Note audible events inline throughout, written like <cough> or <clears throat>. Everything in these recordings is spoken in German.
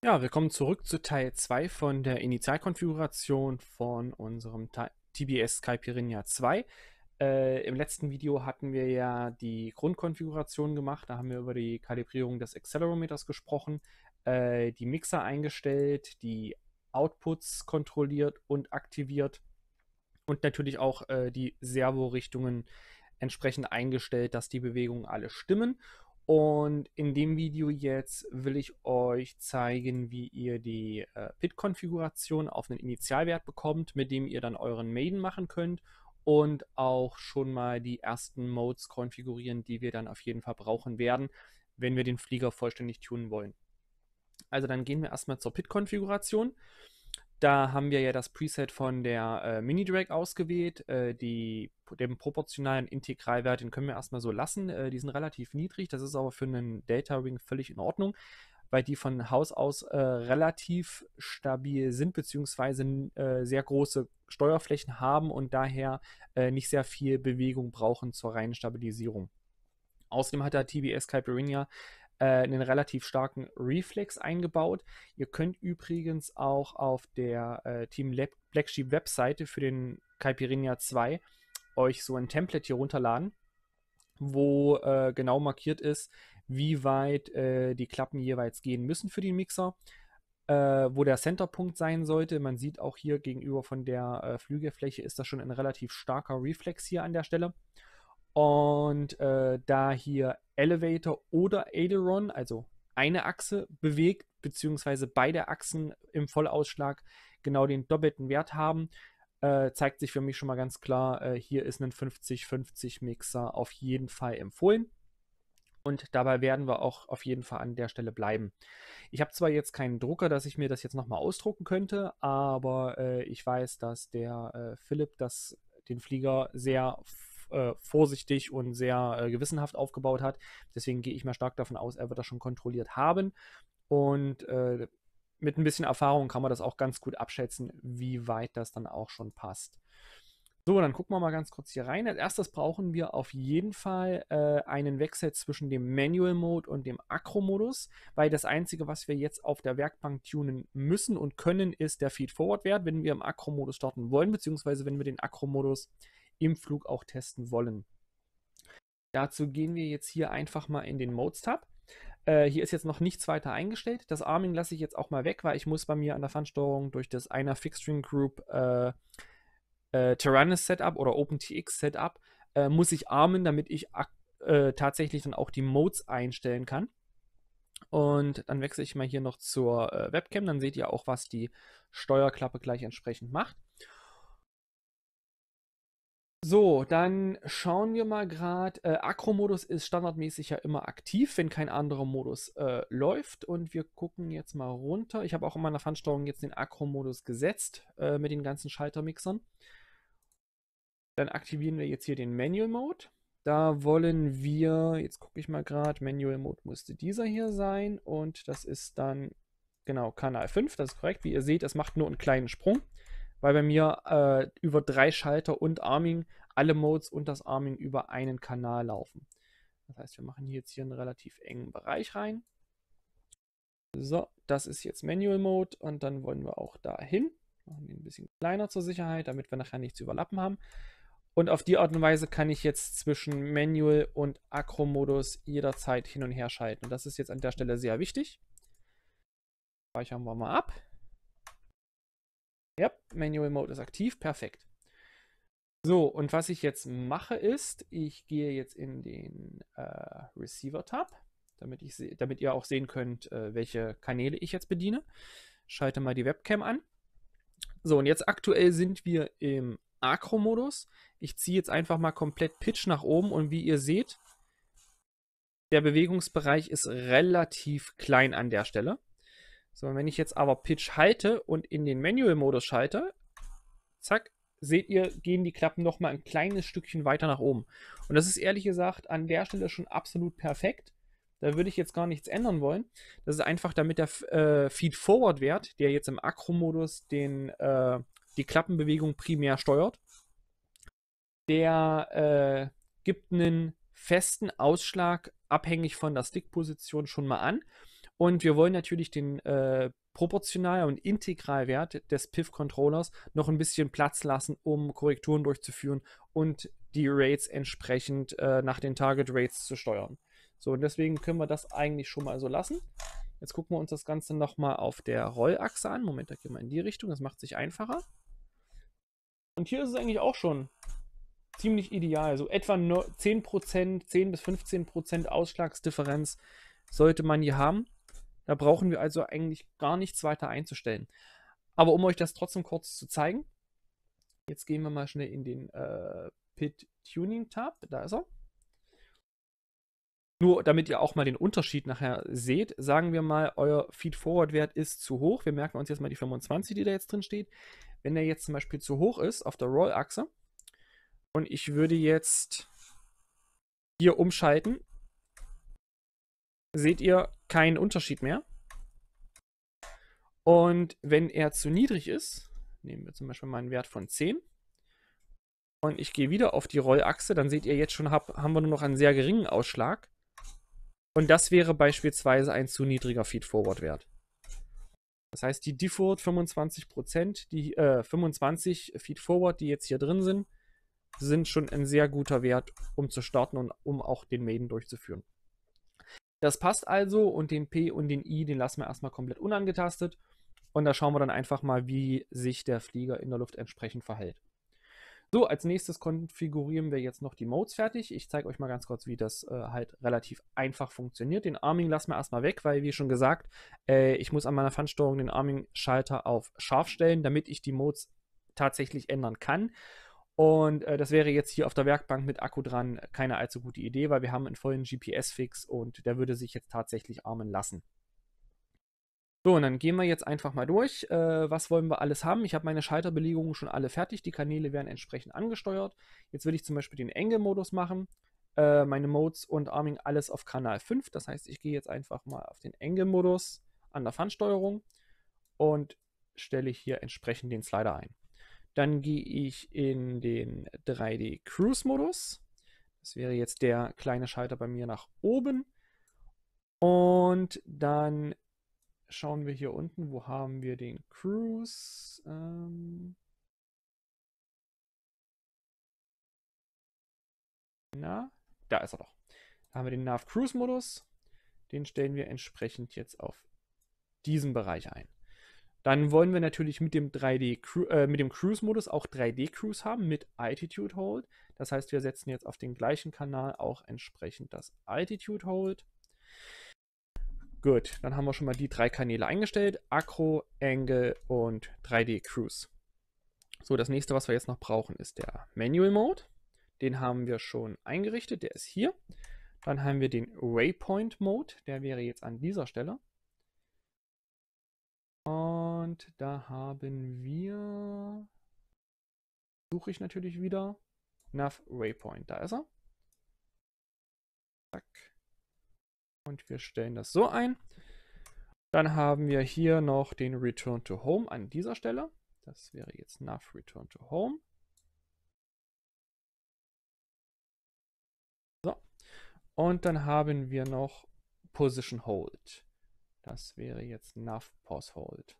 Ja, willkommen zurück zu Teil 2 von der Initialkonfiguration von unserem TBS Sky Piranha 2. Äh, Im letzten Video hatten wir ja die Grundkonfiguration gemacht, da haben wir über die Kalibrierung des Accelerometers gesprochen, äh, die Mixer eingestellt, die Outputs kontrolliert und aktiviert und natürlich auch äh, die Servorichtungen entsprechend eingestellt, dass die Bewegungen alle stimmen. Und in dem Video jetzt will ich euch zeigen, wie ihr die äh, Pit-Konfiguration auf einen Initialwert bekommt, mit dem ihr dann euren Maiden machen könnt und auch schon mal die ersten Modes konfigurieren, die wir dann auf jeden Fall brauchen werden, wenn wir den Flieger vollständig tunen wollen. Also dann gehen wir erstmal zur Pit-Konfiguration. Da haben wir ja das Preset von der äh, Mini-Drag ausgewählt. Äh, die, den proportionalen Integralwert, den können wir erstmal so lassen. Äh, die sind relativ niedrig. Das ist aber für einen Data Ring völlig in Ordnung, weil die von Haus aus äh, relativ stabil sind, beziehungsweise äh, sehr große Steuerflächen haben und daher äh, nicht sehr viel Bewegung brauchen zur reinen Stabilisierung. Außerdem hat der TBS Caipirinha äh, einen relativ starken Reflex eingebaut. Ihr könnt übrigens auch auf der äh, Team Lab Black Sheep Webseite für den Caipirinha 2 euch so ein Template hier runterladen, wo äh, genau markiert ist, wie weit äh, die Klappen jeweils gehen müssen für den Mixer, äh, wo der Centerpunkt sein sollte. Man sieht auch hier gegenüber von der äh, Flügelfläche ist das schon ein relativ starker Reflex hier an der Stelle. Und äh, da hier Elevator oder Aileron, also eine Achse bewegt, beziehungsweise beide Achsen im Vollausschlag genau den doppelten Wert haben, äh, zeigt sich für mich schon mal ganz klar, äh, hier ist ein 50-50 Mixer auf jeden Fall empfohlen. Und dabei werden wir auch auf jeden Fall an der Stelle bleiben. Ich habe zwar jetzt keinen Drucker, dass ich mir das jetzt nochmal ausdrucken könnte, aber äh, ich weiß, dass der äh, Philipp das, den Flieger sehr äh, vorsichtig und sehr äh, gewissenhaft aufgebaut hat. Deswegen gehe ich mal stark davon aus, er wird das schon kontrolliert haben. Und äh, mit ein bisschen Erfahrung kann man das auch ganz gut abschätzen, wie weit das dann auch schon passt. So, dann gucken wir mal ganz kurz hier rein. Als erstes brauchen wir auf jeden Fall äh, einen Wechsel zwischen dem Manual Mode und dem Acro Modus, weil das einzige, was wir jetzt auf der Werkbank tunen müssen und können, ist der Feed Forward Wert, wenn wir im Acro Modus starten wollen, beziehungsweise wenn wir den Acro Modus im Flug auch testen wollen. Dazu gehen wir jetzt hier einfach mal in den Modes-Tab. Äh, hier ist jetzt noch nichts weiter eingestellt. Das Arming lasse ich jetzt auch mal weg, weil ich muss bei mir an der Fernsteuerung durch das einer Fixstring Group äh, äh, Tyrannus Setup oder OpenTX Setup äh, muss ich armen, damit ich äh, tatsächlich dann auch die Modes einstellen kann. Und dann wechsle ich mal hier noch zur äh, Webcam, dann seht ihr auch, was die Steuerklappe gleich entsprechend macht. So, dann schauen wir mal gerade. Äh, Akro-Modus ist standardmäßig ja immer aktiv, wenn kein anderer Modus äh, läuft. Und wir gucken jetzt mal runter. Ich habe auch in meiner Fernsteuerung jetzt den Akro-Modus gesetzt äh, mit den ganzen Schaltermixern. Dann aktivieren wir jetzt hier den Manual Mode. Da wollen wir, jetzt gucke ich mal gerade, Manual Mode müsste dieser hier sein. Und das ist dann, genau, Kanal 5, das ist korrekt. Wie ihr seht, es macht nur einen kleinen Sprung weil bei mir äh, über drei Schalter und Arming alle Modes und das Arming über einen Kanal laufen. Das heißt, wir machen jetzt hier einen relativ engen Bereich rein. So, das ist jetzt Manual Mode und dann wollen wir auch dahin. Machen ihn ein bisschen kleiner zur Sicherheit, damit wir nachher nichts überlappen haben. Und auf die Art und Weise kann ich jetzt zwischen Manual und Akro-Modus jederzeit hin und her schalten. Und das ist jetzt an der Stelle sehr wichtig. Speichern wir mal ab. Ja, Manual Mode ist aktiv, perfekt. So, und was ich jetzt mache ist, ich gehe jetzt in den äh, Receiver-Tab, damit, ich damit ihr auch sehen könnt, äh, welche Kanäle ich jetzt bediene. Schalte mal die Webcam an. So, und jetzt aktuell sind wir im Acro-Modus. Ich ziehe jetzt einfach mal komplett Pitch nach oben und wie ihr seht, der Bewegungsbereich ist relativ klein an der Stelle. So, wenn ich jetzt aber Pitch halte und in den Manual-Modus schalte, zack, seht ihr, gehen die Klappen nochmal ein kleines Stückchen weiter nach oben. Und das ist ehrlich gesagt an der Stelle schon absolut perfekt. Da würde ich jetzt gar nichts ändern wollen. Das ist einfach, damit der äh, Feed-Forward-Wert, der jetzt im Akro-Modus äh, die Klappenbewegung primär steuert, der äh, gibt einen festen Ausschlag abhängig von der Stickposition schon mal an. Und wir wollen natürlich den äh, proportional und integral Wert des PIF-Controllers noch ein bisschen Platz lassen, um Korrekturen durchzuführen und die Rates entsprechend äh, nach den Target Rates zu steuern. So, und deswegen können wir das eigentlich schon mal so lassen. Jetzt gucken wir uns das Ganze nochmal auf der Rollachse an. Moment, da gehen wir in die Richtung, das macht sich einfacher. Und hier ist es eigentlich auch schon ziemlich ideal. So etwa 10%, 10 bis 15% Ausschlagsdifferenz sollte man hier haben. Da brauchen wir also eigentlich gar nichts weiter einzustellen. Aber um euch das trotzdem kurz zu zeigen, jetzt gehen wir mal schnell in den äh, Pit Tuning Tab. Da ist er. Nur damit ihr auch mal den Unterschied nachher seht, sagen wir mal, euer Feed-Forward-Wert ist zu hoch. Wir merken uns jetzt mal die 25, die da jetzt drin steht. Wenn der jetzt zum Beispiel zu hoch ist auf der Roll-Achse und ich würde jetzt hier umschalten seht ihr keinen Unterschied mehr. Und wenn er zu niedrig ist, nehmen wir zum Beispiel mal einen Wert von 10. Und ich gehe wieder auf die Rollachse, dann seht ihr jetzt schon, hab, haben wir nur noch einen sehr geringen Ausschlag. Und das wäre beispielsweise ein zu niedriger Feed-Forward-Wert. Das heißt, die Default 25%, die äh, 25 Feed-Forward, die jetzt hier drin sind, sind schon ein sehr guter Wert, um zu starten und um auch den Maiden durchzuführen. Das passt also und den P und den I, den lassen wir erstmal komplett unangetastet. Und da schauen wir dann einfach mal, wie sich der Flieger in der Luft entsprechend verhält. So, als nächstes konfigurieren wir jetzt noch die Modes fertig. Ich zeige euch mal ganz kurz, wie das äh, halt relativ einfach funktioniert. Den Arming lassen wir erstmal weg, weil, wie schon gesagt, äh, ich muss an meiner Fernsteuerung den Arming-Schalter auf scharf stellen, damit ich die Modes tatsächlich ändern kann. Und äh, das wäre jetzt hier auf der Werkbank mit Akku dran keine allzu gute Idee, weil wir haben einen vollen GPS-Fix und der würde sich jetzt tatsächlich armen lassen. So, und dann gehen wir jetzt einfach mal durch. Äh, was wollen wir alles haben? Ich habe meine Schalterbelegungen schon alle fertig. Die Kanäle werden entsprechend angesteuert. Jetzt will ich zum Beispiel den Engel-Modus machen. Äh, meine Modes und Arming alles auf Kanal 5. Das heißt, ich gehe jetzt einfach mal auf den Engel-Modus an der Fernsteuerung und stelle hier entsprechend den Slider ein. Dann gehe ich in den 3D Cruise Modus. Das wäre jetzt der kleine Schalter bei mir nach oben. Und dann schauen wir hier unten, wo haben wir den Cruise? Ähm Na, da ist er doch. Da haben wir den Nav Cruise Modus. Den stellen wir entsprechend jetzt auf diesen Bereich ein. Dann wollen wir natürlich mit dem 3D äh, mit dem Cruise Modus auch 3D Cruise haben mit Altitude Hold. Das heißt, wir setzen jetzt auf den gleichen Kanal auch entsprechend das Altitude Hold. Gut, dann haben wir schon mal die drei Kanäle eingestellt: Acro, Angle und 3D Cruise. So, das nächste, was wir jetzt noch brauchen, ist der Manual Mode. Den haben wir schon eingerichtet, der ist hier. Dann haben wir den Waypoint Mode, der wäre jetzt an dieser Stelle. Und da haben wir, suche ich natürlich wieder, Nav Waypoint, da ist er. Zack. Und wir stellen das so ein. Dann haben wir hier noch den Return to Home an dieser Stelle. Das wäre jetzt Nav Return to Home. So. Und dann haben wir noch Position Hold. Das wäre jetzt Nav Pause Hold.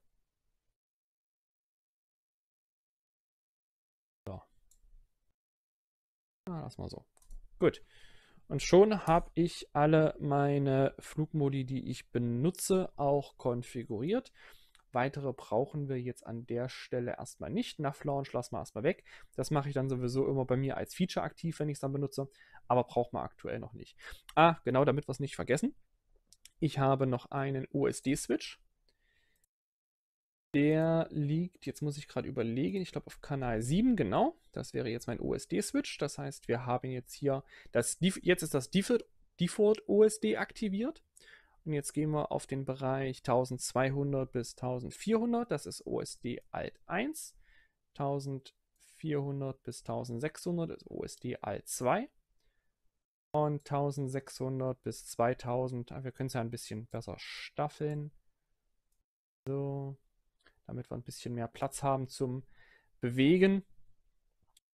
Na, lass mal so. Gut. Und schon habe ich alle meine Flugmodi, die ich benutze, auch konfiguriert. Weitere brauchen wir jetzt an der Stelle erstmal nicht. Nav Launch lassen wir erstmal weg. Das mache ich dann sowieso immer bei mir als Feature aktiv, wenn ich es dann benutze. Aber braucht man aktuell noch nicht. Ah, genau, damit wir es nicht vergessen. Ich habe noch einen OSD-Switch. Der liegt, jetzt muss ich gerade überlegen, ich glaube auf Kanal 7, genau. Das wäre jetzt mein OSD-Switch. Das heißt, wir haben jetzt hier, das, jetzt ist das Default, Default OSD aktiviert. Und jetzt gehen wir auf den Bereich 1200 bis 1400. Das ist OSD Alt 1. 1400 bis 1600 ist OSD Alt 2. Und 1600 bis 2000. Ah, wir können es ja ein bisschen besser staffeln. So damit wir ein bisschen mehr Platz haben zum Bewegen.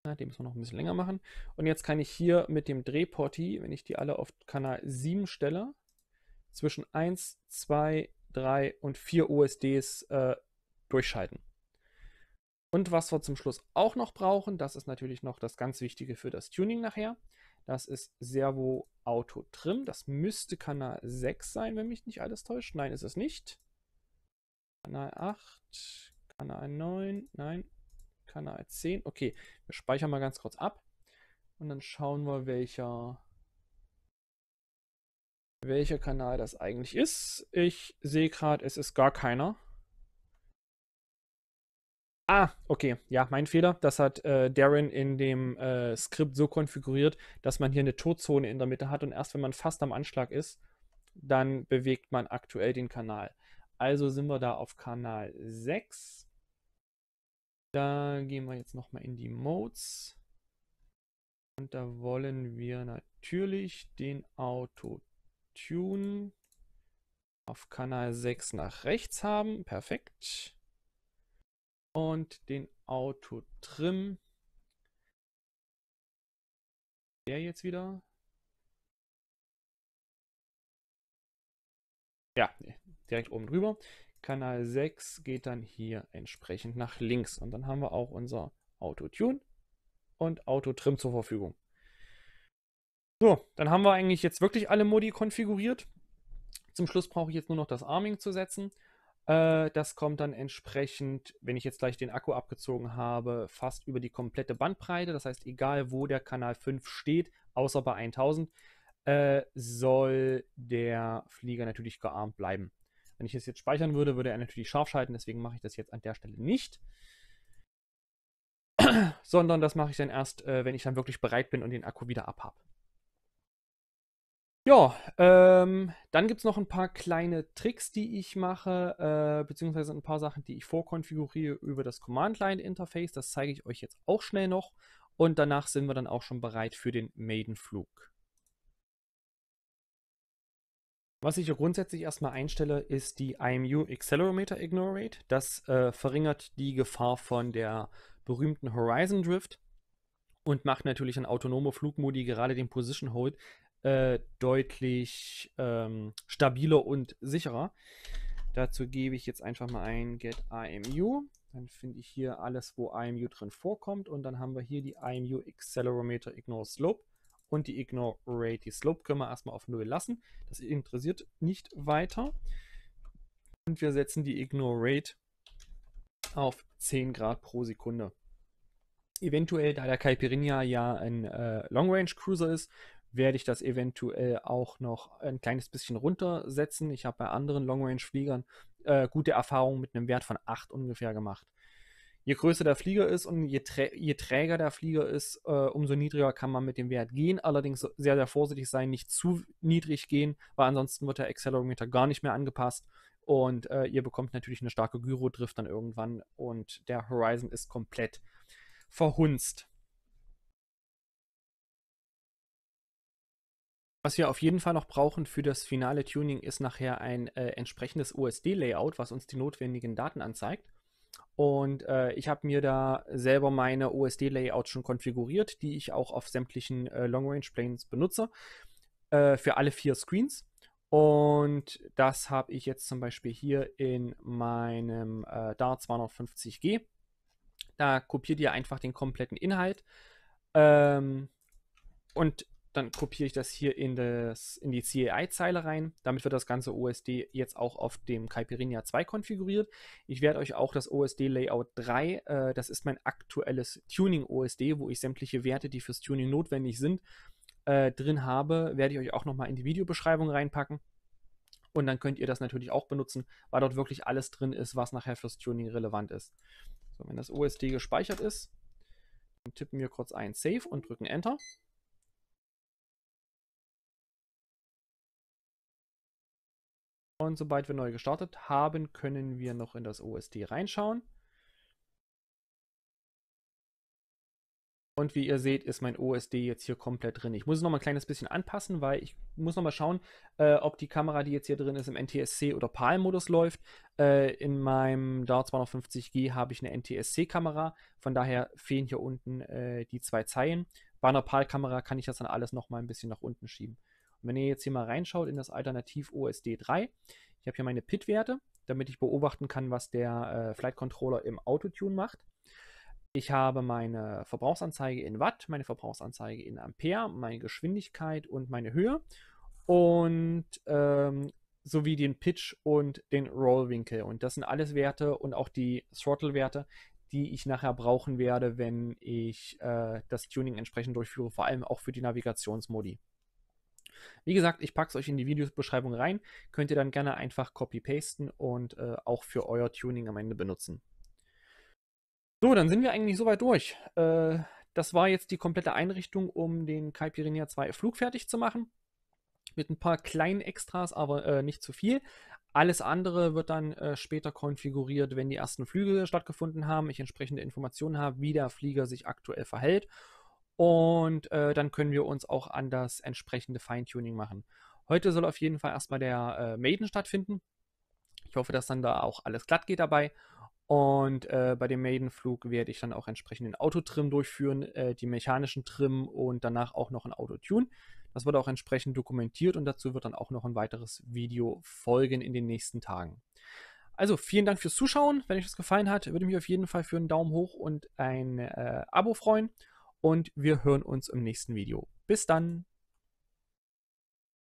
Ja, den müssen wir noch ein bisschen länger machen. Und jetzt kann ich hier mit dem Drehporti, wenn ich die alle auf Kanal 7 stelle, zwischen 1, 2, 3 und 4 USDs äh, durchschalten. Und was wir zum Schluss auch noch brauchen, das ist natürlich noch das ganz Wichtige für das Tuning nachher. Das ist Servo Auto Trim. Das müsste Kanal 6 sein, wenn mich nicht alles täuscht. Nein, ist es nicht. Kanal 8, Kanal 9, nein, Kanal 10. Okay, wir speichern mal ganz kurz ab und dann schauen wir, welcher, welcher Kanal das eigentlich ist. Ich sehe gerade, es ist gar keiner. Ah, okay, ja, mein Fehler. Das hat äh, Darren in dem äh, Skript so konfiguriert, dass man hier eine Todzone in der Mitte hat und erst wenn man fast am Anschlag ist, dann bewegt man aktuell den Kanal. Also sind wir da auf Kanal 6. Da gehen wir jetzt nochmal in die Modes. Und da wollen wir natürlich den Auto-Tune auf Kanal 6 nach rechts haben. Perfekt. Und den Auto-Trim. Der jetzt wieder. Ja, direkt oben drüber. Kanal 6 geht dann hier entsprechend nach links. Und dann haben wir auch unser Auto-Tune und Auto-Trim zur Verfügung. So, dann haben wir eigentlich jetzt wirklich alle Modi konfiguriert. Zum Schluss brauche ich jetzt nur noch das Arming zu setzen. Äh, das kommt dann entsprechend, wenn ich jetzt gleich den Akku abgezogen habe, fast über die komplette Bandbreite. Das heißt, egal wo der Kanal 5 steht, außer bei 1000, äh, soll der Flieger natürlich gearmt bleiben. Wenn ich es jetzt speichern würde, würde er natürlich scharf schalten, deswegen mache ich das jetzt an der Stelle nicht. <clears throat> Sondern das mache ich dann erst, äh, wenn ich dann wirklich bereit bin und den Akku wieder abhab. Ja, ähm, dann gibt es noch ein paar kleine Tricks, die ich mache, äh, beziehungsweise ein paar Sachen, die ich vorkonfiguriere über das Command-Line-Interface. Das zeige ich euch jetzt auch schnell noch. Und danach sind wir dann auch schon bereit für den Maiden-Flug. Was ich grundsätzlich erstmal einstelle, ist die IMU Accelerometer Ignore Rate. Das äh, verringert die Gefahr von der berühmten Horizon Drift und macht natürlich ein autonome Flugmodi gerade den Position Hold äh, deutlich ähm, stabiler und sicherer. Dazu gebe ich jetzt einfach mal ein Get IMU. Dann finde ich hier alles, wo IMU drin vorkommt. Und dann haben wir hier die IMU Accelerometer Ignore Slope und die Ignore Rate, die Slope können wir erstmal auf 0 lassen. Das interessiert nicht weiter. Und wir setzen die Ignore Rate auf 10 Grad pro Sekunde. Eventuell, da der Caipirinha ja ein äh, Long Range Cruiser ist, werde ich das eventuell auch noch ein kleines bisschen runtersetzen. Ich habe bei anderen Long Range Fliegern äh, gute Erfahrungen mit einem Wert von 8 ungefähr gemacht. Je größer der Flieger ist und je, trä je träger der Flieger ist, äh, umso niedriger kann man mit dem Wert gehen. Allerdings sehr, sehr vorsichtig sein, nicht zu niedrig gehen, weil ansonsten wird der Accelerometer gar nicht mehr angepasst und äh, ihr bekommt natürlich eine starke Gyrodrift dann irgendwann und der Horizon ist komplett verhunzt. Was wir auf jeden Fall noch brauchen für das finale Tuning ist nachher ein äh, entsprechendes OSD-Layout, was uns die notwendigen Daten anzeigt. Und äh, ich habe mir da selber meine OSD-Layouts schon konfiguriert, die ich auch auf sämtlichen äh, Long-Range-Planes benutze, äh, für alle vier Screens. Und das habe ich jetzt zum Beispiel hier in meinem äh, DAR 250G. Da kopiert ihr einfach den kompletten Inhalt ähm, und dann kopiere ich das hier in, das, in die CLI-Zeile rein. Damit wird das ganze OSD jetzt auch auf dem Caipirinha 2 konfiguriert. Ich werde euch auch das OSD-Layout 3, äh, das ist mein aktuelles Tuning-OSD, wo ich sämtliche Werte, die fürs Tuning notwendig sind, äh, drin habe, werde ich euch auch nochmal in die Videobeschreibung reinpacken. Und dann könnt ihr das natürlich auch benutzen, weil dort wirklich alles drin ist, was nachher fürs Tuning relevant ist. So, wenn das OSD gespeichert ist, tippen wir kurz ein Save und drücken Enter. Und sobald wir neu gestartet haben, können wir noch in das OSD reinschauen. Und wie ihr seht, ist mein OSD jetzt hier komplett drin. Ich muss es noch mal ein kleines bisschen anpassen, weil ich muss noch mal schauen, äh, ob die Kamera, die jetzt hier drin ist, im NTSC oder PAL-Modus läuft. Äh, in meinem DAR 250G habe ich eine NTSC-Kamera, von daher fehlen hier unten äh, die zwei Zeilen. Bei einer PAL-Kamera kann ich das dann alles noch mal ein bisschen nach unten schieben. Wenn ihr jetzt hier mal reinschaut in das Alternativ OSD 3, ich habe hier meine PIT-Werte, damit ich beobachten kann, was der äh, Flight Controller im Autotune macht. Ich habe meine Verbrauchsanzeige in Watt, meine Verbrauchsanzeige in Ampere, meine Geschwindigkeit und meine Höhe und ähm, sowie den Pitch und den Rollwinkel. Und das sind alles Werte und auch die Throttle-Werte, die ich nachher brauchen werde, wenn ich äh, das Tuning entsprechend durchführe, vor allem auch für die Navigationsmodi. Wie gesagt, ich packe es euch in die Videobeschreibung rein. Könnt ihr dann gerne einfach copy-pasten und äh, auch für euer Tuning am Ende benutzen. So, dann sind wir eigentlich soweit durch. Äh, das war jetzt die komplette Einrichtung, um den Kai Caipirinha 2 flugfertig zu machen. Mit ein paar kleinen Extras, aber äh, nicht zu viel. Alles andere wird dann äh, später konfiguriert, wenn die ersten Flüge stattgefunden haben, ich entsprechende Informationen habe, wie der Flieger sich aktuell verhält und äh, dann können wir uns auch an das entsprechende Feintuning machen. Heute soll auf jeden Fall erstmal der äh, Maiden stattfinden. Ich hoffe, dass dann da auch alles glatt geht dabei. Und äh, bei dem Maiden-Flug werde ich dann auch entsprechend den Autotrim durchführen, äh, die mechanischen Trim und danach auch noch ein Autotune. Das wird auch entsprechend dokumentiert und dazu wird dann auch noch ein weiteres Video folgen in den nächsten Tagen. Also vielen Dank fürs Zuschauen. Wenn euch das gefallen hat, würde ich mich auf jeden Fall für einen Daumen hoch und ein äh, Abo freuen und wir hören uns im nächsten Video. Bis dann!